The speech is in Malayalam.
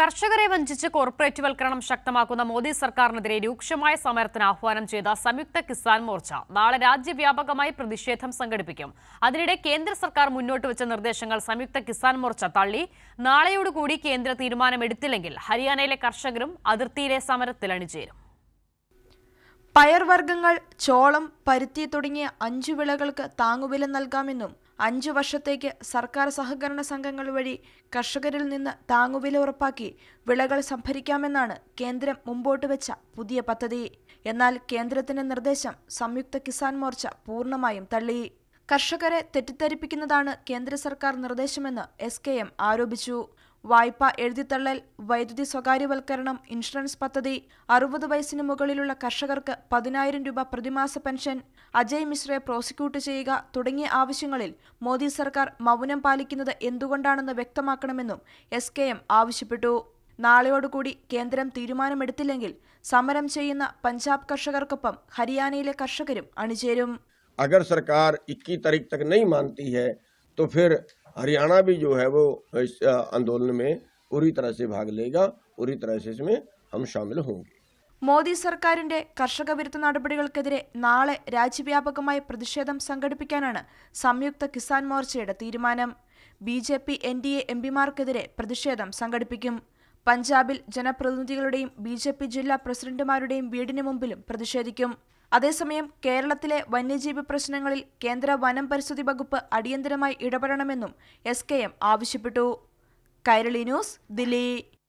കർഷകരെ വഞ്ചിച്ച് കോർപ്പറേറ്റുവൽക്കരണം ശക്തമാക്കുന്ന മോദി സർക്കാരിനെതിരെ രൂക്ഷമായ സമരത്തിന് ആഹ്വാനം ചെയ്ത സംയുക്ത കിസാൻ മോർച്ച നാളെ രാജ്യവ്യാപകമായി പ്രതിഷേധം സംഘടിപ്പിക്കും അതിനിടെ കേന്ദ്ര സർക്കാർ മുന്നോട്ട് വെച്ച നിർദ്ദേശങ്ങൾ സംയുക്ത കിസാൻ മോർച്ച തള്ളി നാളെയോടുകൂടി കേന്ദ്ര തീരുമാനമെടുത്തില്ലെങ്കിൽ ഹരിയാനയിലെ കർഷകരും അതിർത്തിയിലെ സമരത്തിൽ അണിചേരും പയർവർഗ്ഗങ്ങൾ ചോളം പരുത്തി തുടങ്ങിയ അഞ്ചു വിളകൾക്ക് താങ്ങുവില നൽകാമെന്നും അഞ്ചു വർഷത്തേക്ക് സർക്കാർ സഹകരണ സംഘങ്ങൾ വഴി കർഷകരിൽ നിന്ന് താങ്ങുവില ഉറപ്പാക്കി വിളകൾ സംഭരിക്കാമെന്നാണ് കേന്ദ്രം മുമ്പോട്ട് വെച്ച പുതിയ പദ്ധതി എന്നാൽ കേന്ദ്രത്തിന്റെ നിർദ്ദേശം സംയുക്ത കിസാൻ മോർച്ച പൂർണ്ണമായും തള്ളി കർഷകരെ തെറ്റിദ്ധരിപ്പിക്കുന്നതാണ് കേന്ദ്ര സർക്കാർ നിർദ്ദേശമെന്ന് എസ് കെ എം ആരോപിച്ചു വായ്പ എഴുതിത്തള്ളൽ വൈദ്യുതി സ്വകാര്യവൽക്കരണം ഇൻഷുറൻസ് പദ്ധതി അറുപത് വയസ്സിന് മുകളിലുള്ള കർഷകർക്ക് പതിനായിരം രൂപ പ്രതിമാസ പെൻഷൻ അജയ് മിശ്രയെ പ്രോസിക്യൂട്ട് ചെയ്യുക തുടങ്ങിയ ആവശ്യങ്ങളിൽ മോദി സർക്കാർ മൗനം പാലിക്കുന്നത് എന്തുകൊണ്ടാണെന്ന് വ്യക്തമാക്കണമെന്നും എസ് കെ എം ആവശ്യപ്പെട്ടു നാളെയോടുകൂടി കേന്ദ്രം തീരുമാനമെടുത്തില്ലെങ്കിൽ സമരം ചെയ്യുന്ന പഞ്ചാബ് കർഷകർക്കൊപ്പം ഹരിയാനയിലെ കർഷകരും അണിചേരും അഗർ സർക്കാർ ഇക്കി താരീഖ് തക് नहीं मानती है तो फिर हरियाणा भी जो है वो इस आंदोलन में पूरी तरह से भाग लेगा पूरी तरह से इसमें हम शामिल होंगे മോദി സർക്കാരിന്റെ കർഷക വിരുദ്ധ നടപടികൾക്കെതിരെ നാളെ രാജ്യവ്യാപകമായി പ്രതിഷേധം സംഘടിപ്പിക്കാനാണ് സംയുക്ത കിസാൻ മോർച്ചയുടെ തീരുമാനം B J P N D A എംപിമാർക്കെതിരെ പ്രതിഷേധം സംഘടിപ്പിക്കും പഞ്ചാബിൽ ജനപ്രതിനിധികളുടെയും ബി ജെ പി ജില്ലാ പ്രസിഡന്റുമാരുടെയും വീടിന് മുമ്പിലും പ്രതിഷേധിക്കും അതേസമയം കേരളത്തിലെ വന്യജീവി പ്രശ്നങ്ങളിൽ കേന്ദ്ര വനം പരിസ്ഥിതി വകുപ്പ് അടിയന്തരമായി ഇടപെടണമെന്നും എസ് ആവശ്യപ്പെട്ടു കൈരളി ന്യൂസ് ദില്ലി